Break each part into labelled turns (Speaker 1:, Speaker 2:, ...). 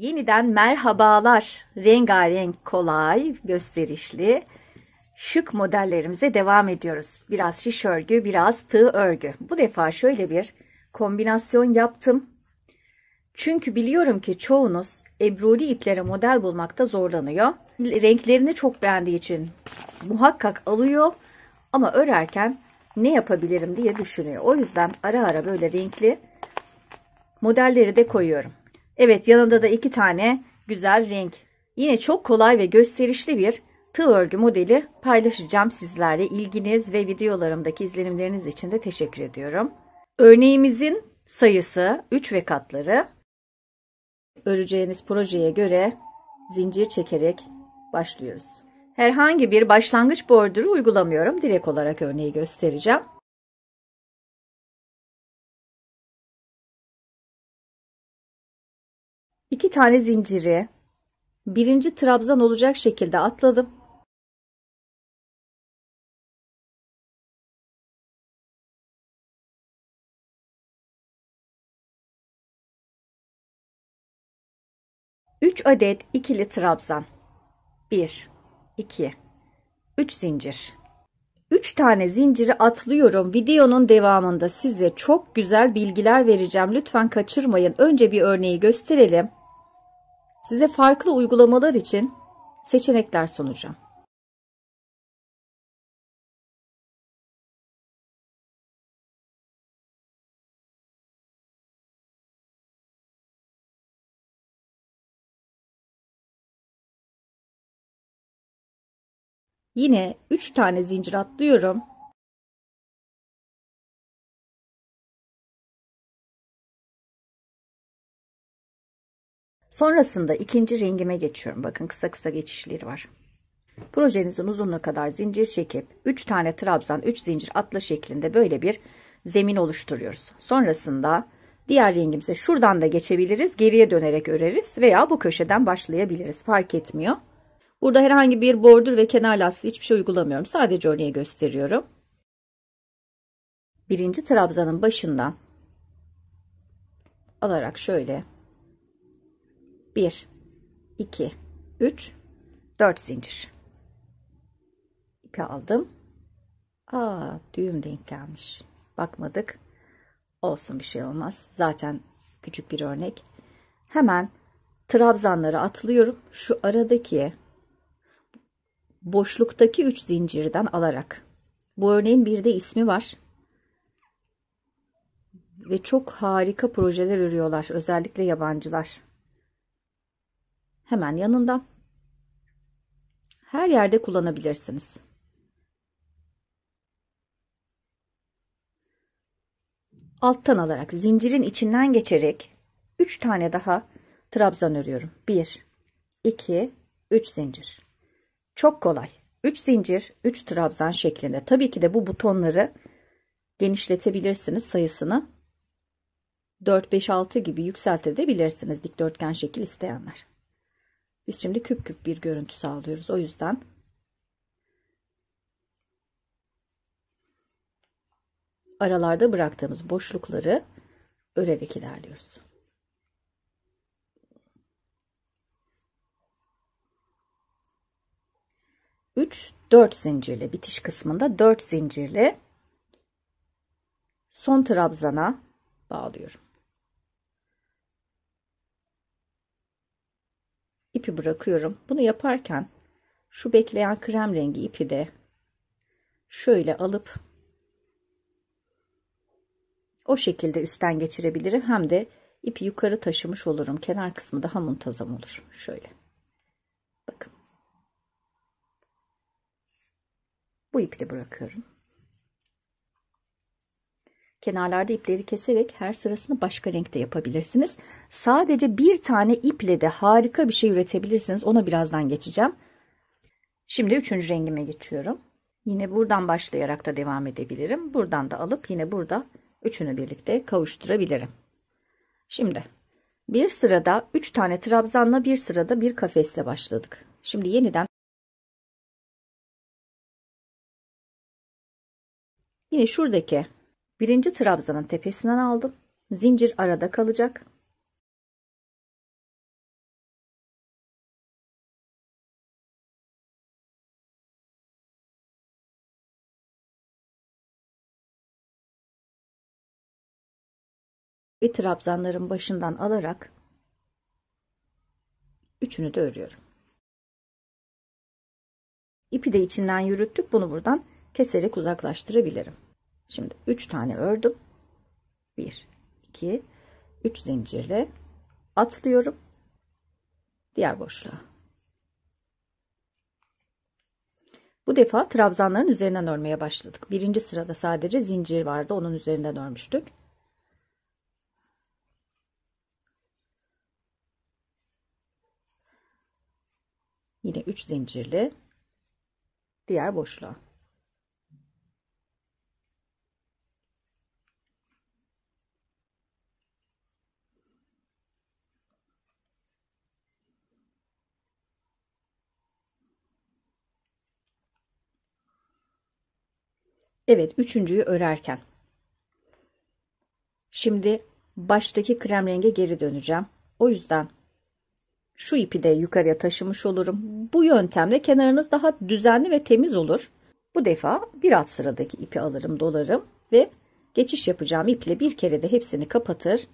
Speaker 1: Yeniden merhabalar. Rengarenk, kolay, gösterişli, şık modellerimize devam ediyoruz. Biraz şiş örgü, biraz tığ örgü. Bu defa şöyle bir kombinasyon yaptım. Çünkü biliyorum ki çoğunuz ebruli iplere model bulmakta zorlanıyor. Renklerini çok beğendiği için muhakkak alıyor ama örerken ne yapabilirim diye düşünüyor. O yüzden ara ara böyle renkli modelleri de koyuyorum. Evet yanında da iki tane güzel renk. Yine çok kolay ve gösterişli bir tığ örgü modeli paylaşacağım sizlerle. İlginiz ve videolarımdaki izlenimleriniz için de teşekkür ediyorum. Örneğimizin sayısı 3 ve katları. Öreceğiniz projeye göre zincir çekerek başlıyoruz. Herhangi bir
Speaker 2: başlangıç bordürü uygulamıyorum. Direkt olarak örneği göstereceğim. İki tane zinciri birinci trabzan olacak şekilde atladım. Üç adet ikili trabzan. Bir, iki,
Speaker 1: üç zincir. Üç tane zinciri atlıyorum. Videonun devamında size çok güzel bilgiler vereceğim. Lütfen kaçırmayın. Önce bir örneği gösterelim.
Speaker 2: Size farklı uygulamalar için seçenekler sunacağım. Yine 3 tane zincir atlıyorum. Sonrasında ikinci rengime geçiyorum. Bakın kısa kısa geçişleri var. Projenizin
Speaker 1: uzunluğu kadar zincir çekip 3 tane trabzan 3 zincir atla şeklinde böyle bir zemin oluşturuyoruz. Sonrasında diğer rengimize şuradan da geçebiliriz. Geriye dönerek öreriz veya bu köşeden başlayabiliriz. Fark etmiyor. Burada herhangi bir bordür ve kenar lastiği hiçbir şey uygulamıyorum. Sadece örneği gösteriyorum. Birinci trabzanın başından alarak şöyle 1 2 3 4 zincir ipi aldım Aa, düğüm denk gelmiş bakmadık olsun bir şey olmaz zaten küçük bir örnek hemen trabzanları atlıyorum şu aradaki boşluktaki 3 zincirden alarak bu örneğin bir de ismi var ve çok harika projeler örüyorlar özellikle yabancılar hemen yanında. Her yerde kullanabilirsiniz. Alttan alarak zincirin içinden geçerek 3 tane daha trabzan örüyorum. 1 2 3 zincir. Çok kolay. 3 zincir, 3 trabzan şeklinde. Tabii ki de bu butonları genişletebilirsiniz sayısını. 4 5 6 gibi yükseltebilirsiniz dikdörtgen şekil isteyenler. Biz şimdi küp küp bir görüntü sağlıyoruz. O yüzden aralarda bıraktığımız boşlukları örerek ilerliyoruz. Üç, dört zincirli bitiş kısmında dört zincirli son trabzana bağlıyorum. ipi bırakıyorum. Bunu yaparken şu bekleyen krem rengi ipi de şöyle alıp o şekilde üstten geçirebilirim. Hem de ipi yukarı taşımış olurum. Kenar kısmı daha muntazam olur. Şöyle. Bakın. Bu ipi de bırakıyorum. Kenarlarda ipleri keserek her sırasını başka renkte yapabilirsiniz. Sadece bir tane iple de harika bir şey üretebilirsiniz. Ona birazdan geçeceğim. Şimdi üçüncü rengime geçiyorum. Yine buradan başlayarak da devam edebilirim. Buradan da alıp yine burada üçünü birlikte kavuşturabilirim. Şimdi bir sırada üç tane
Speaker 2: trabzanla bir sırada bir kafesle başladık. Şimdi yeniden yine şuradaki Birinci trabzanın tepesinden aldım. Zincir arada kalacak. Bir trabzanların başından alarak üçünü de örüyorum. İpi de
Speaker 1: içinden yürüttük. Bunu buradan keserek uzaklaştırabilirim. Şimdi 3 tane ördüm. 1 2 3 zincirle atlıyorum. Diğer boşluğa. Bu defa trabzanların üzerinden örmeye başladık. Birinci sırada sadece zincir vardı. Onun üzerinden örmüştük. Yine 3 zincirli diğer boşluğa. Evet üçüncüyü örerken. Şimdi baştaki krem renge geri döneceğim. O yüzden şu ipi de yukarıya taşımış olurum. Bu yöntemle kenarınız daha düzenli ve temiz olur. Bu defa bir alt sıradaki ipi alırım dolarım ve geçiş yapacağım iple bir kere de hepsini kapatır.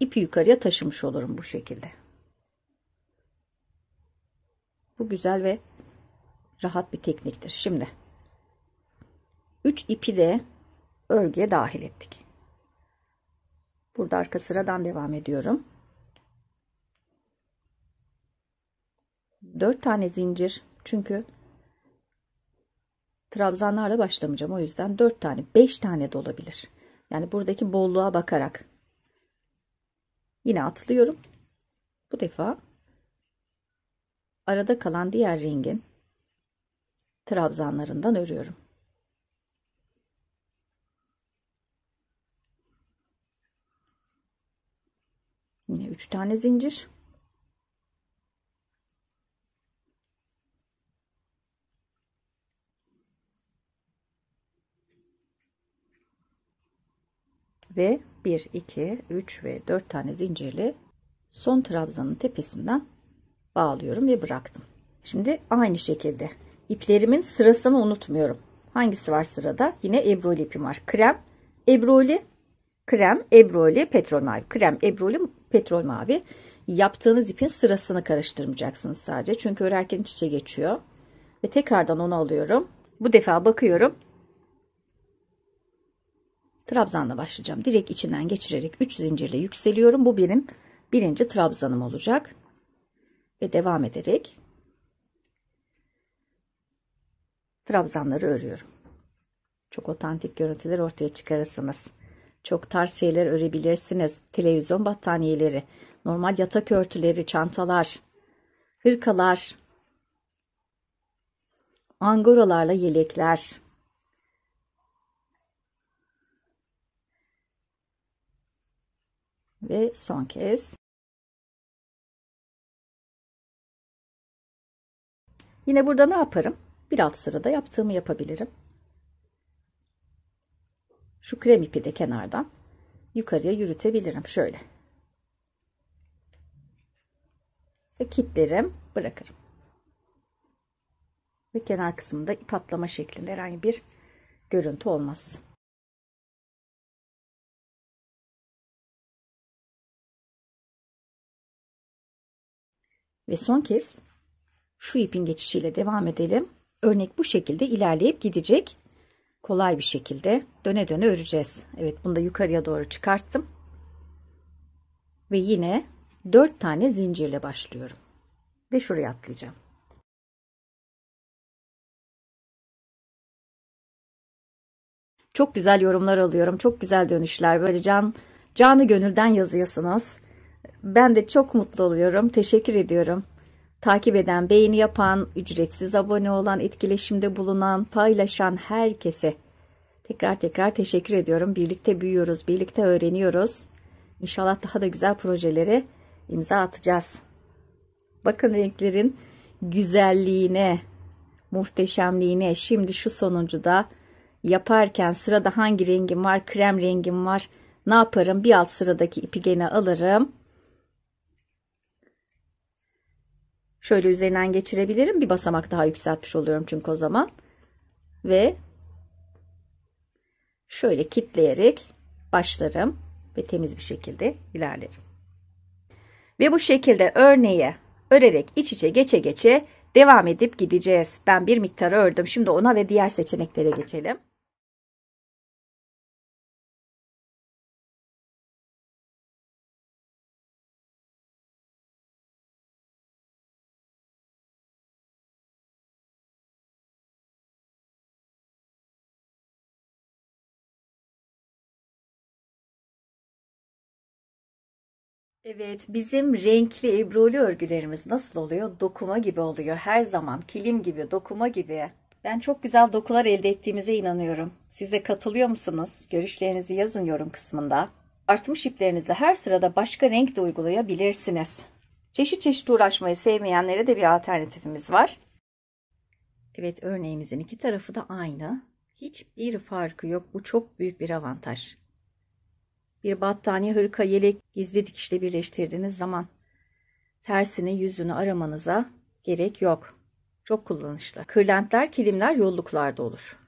Speaker 1: İpi yukarıya taşımış olurum bu şekilde. Bu güzel ve rahat bir tekniktir. Şimdi 3 ipi de örgüye dahil ettik. Burada arka sıradan devam ediyorum. 4 tane zincir çünkü trabzanlarla başlamayacağım o yüzden 4 tane 5 tane de olabilir. Yani buradaki bolluğa bakarak yine atlıyorum. Bu defa arada kalan diğer rengin trabzanlarından örüyorum. 3 tane zincir. Ve 1, 2, 3 ve 4 tane zincirli son trabzanın tepesinden bağlıyorum ve bıraktım. Şimdi aynı şekilde iplerimin sırasını unutmuyorum. Hangisi var sırada? Yine ebroli ipim var. Krem, ebroli, krem, ebroli, petrol mavi. Krem, ebroli, petrol mavi. Yaptığınız ipin sırasını karıştırmayacaksınız sadece. Çünkü örerken iç içe geçiyor. Ve tekrardan onu alıyorum. Bu defa bakıyorum. Trabzanla başlayacağım. Direkt içinden geçirerek 3 zincirle yükseliyorum. Bu benim birinci trabzanım olacak. Ve devam ederek trabzanları örüyorum. Çok otantik görüntüler ortaya çıkarırsınız. Çok tarz şeyler örebilirsiniz. Televizyon battaniyeleri, normal yatak örtüleri, çantalar, hırkalar, angoralarla
Speaker 2: yelekler. Ve son kez. Yine burada ne yaparım? Bir alt sırada yaptığımı yapabilirim. Şu krem ipi de kenardan
Speaker 1: yukarıya yürütebilirim şöyle. Ve kitlerim bırakırım. Ve kenar kısmında ip
Speaker 2: atlama şeklinde herhangi bir görüntü olmaz. Ve son kez şu ipin geçişiyle devam edelim. Örnek bu
Speaker 1: şekilde ilerleyip gidecek kolay bir şekilde döne döne öreceğiz. Evet bunu da yukarıya doğru çıkarttım. Ve yine 4 tane zincirle
Speaker 2: başlıyorum. Ve şuraya atlayacağım. Çok güzel yorumlar alıyorum. Çok güzel dönüşler.
Speaker 1: Böyle can canı gönülden yazıyorsunuz. Ben de çok mutlu oluyorum. Teşekkür ediyorum takip eden, beğeni yapan, ücretsiz abone olan, etkileşimde bulunan, paylaşan herkese tekrar tekrar teşekkür ediyorum. Birlikte büyüyoruz, birlikte öğreniyoruz. İnşallah daha da güzel projelere imza atacağız. Bakın renklerin güzelliğine, muhteşemliğine. Şimdi şu sonuncu da yaparken sırada hangi rengim var? Krem rengim var. Ne yaparım? Bir alt sıradaki ipi gene alırım. Şöyle üzerinden geçirebilirim. Bir basamak daha yükseltmiş oluyorum çünkü o zaman. Ve şöyle kitleyerek başlarım ve temiz bir şekilde ilerlerim. Ve bu şekilde örneğe örerek iç içe geçe geçe devam edip gideceğiz. Ben bir miktar ördüm. Şimdi
Speaker 2: ona ve diğer seçeneklere geçelim. Evet, bizim renkli ebroli
Speaker 1: örgülerimiz nasıl oluyor? Dokuma gibi oluyor. Her zaman kilim gibi, dokuma gibi. Ben çok güzel dokular elde ettiğimize inanıyorum. Siz de katılıyor musunuz? Görüşlerinizi yazın yorum kısmında. Artmış iplerinizle her sırada başka renk de uygulayabilirsiniz. Çeşit çeşit uğraşmayı sevmeyenlere de bir alternatifimiz var. Evet, örneğimizin iki tarafı da aynı. Hiçbir farkı yok. Bu çok büyük bir avantaj bir battaniye, hırka, yelek gizli dikişle birleştirdiğiniz zaman tersini yüzünü aramanıza gerek yok. Çok kullanışlı. Kırlentler, kilimler yolluklarda olur.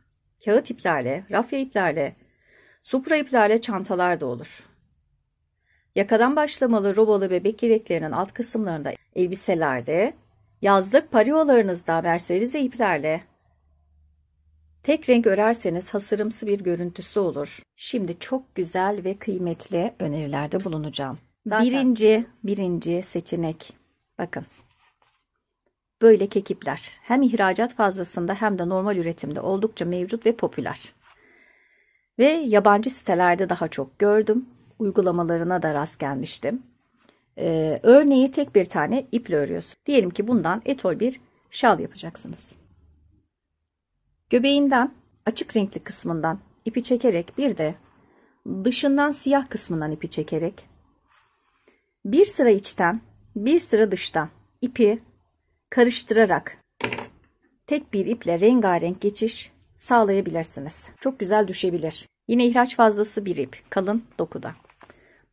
Speaker 1: Kağıt iplerle, rafya iplerle, supra iplerle çantalar da olur. Yakadan başlamalı robalı bebek yeleklerinin alt kısımlarında elbiselerde, yazlık pariyolarınızda merserize iplerle, Tek renk örerseniz hasırımsı bir görüntüsü olur. Şimdi çok güzel ve kıymetli önerilerde bulunacağım. Zaten. Birinci, birinci seçenek. Bakın. Böyle kekipler hem ihracat fazlasında hem de normal üretimde oldukça mevcut ve popüler. Ve yabancı sitelerde daha çok gördüm. Uygulamalarına da rast gelmiştim. Ee, örneği tek bir tane iple örüyorsun. Diyelim ki bundan etol bir şal yapacaksınız. Göbeğinden açık renkli kısmından ipi çekerek bir de dışından siyah kısmından ipi çekerek bir sıra içten bir sıra dıştan ipi karıştırarak tek bir iple rengarenk geçiş sağlayabilirsiniz. Çok güzel düşebilir. Yine ihraç fazlası bir ip kalın dokuda.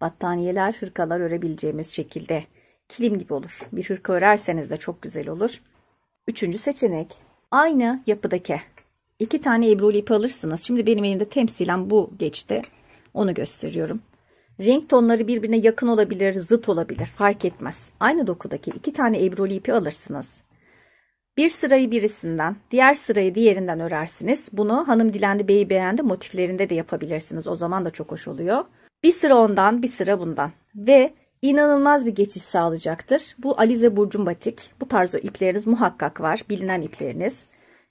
Speaker 1: Battaniyeler, hırkalar örebileceğimiz şekilde kilim gibi olur. Bir hırka örerseniz de çok güzel olur. Üçüncü seçenek aynı yapıdaki iki tane ebrulu ipi alırsınız. Şimdi benim elimde temsilen bu geçti. Onu gösteriyorum. Renk tonları birbirine yakın olabilir, zıt olabilir fark etmez. Aynı dokudaki iki tane ebrulu ipi alırsınız. Bir sırayı birisinden, diğer sırayı diğerinden örersiniz. Bunu hanım dilendi bey beğendi motiflerinde de yapabilirsiniz. O zaman da çok hoş oluyor. Bir sıra ondan, bir sıra bundan. Ve inanılmaz bir geçiş sağlayacaktır. Bu Alize Burcun batik. Bu tarz o ipleriniz muhakkak var. Bilinen ipleriniz.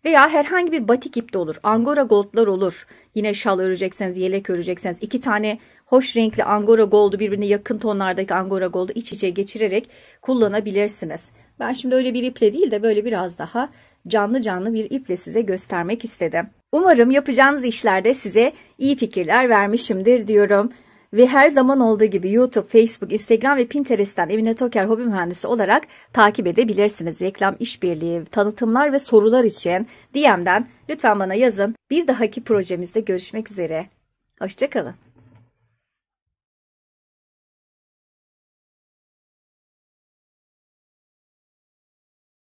Speaker 1: Veya herhangi bir batik ip de olur. Angora goldlar olur. Yine şal örecekseniz, yelek örecekseniz iki tane hoş renkli angora goldu birbirine yakın tonlardaki angora goldu iç içe geçirerek kullanabilirsiniz. Ben şimdi öyle bir iple değil de böyle biraz daha canlı canlı bir iple size göstermek istedim. Umarım yapacağınız işlerde size iyi fikirler vermişimdir diyorum ve her zaman olduğu gibi YouTube, Facebook, Instagram ve Pinterest'ten Emine Toker Hobi Mühendisi olarak takip edebilirsiniz. Reklam işbirliği, tanıtımlar ve sorular için DM'den
Speaker 2: lütfen bana yazın. Bir dahaki projemizde görüşmek üzere. Hoşçakalın.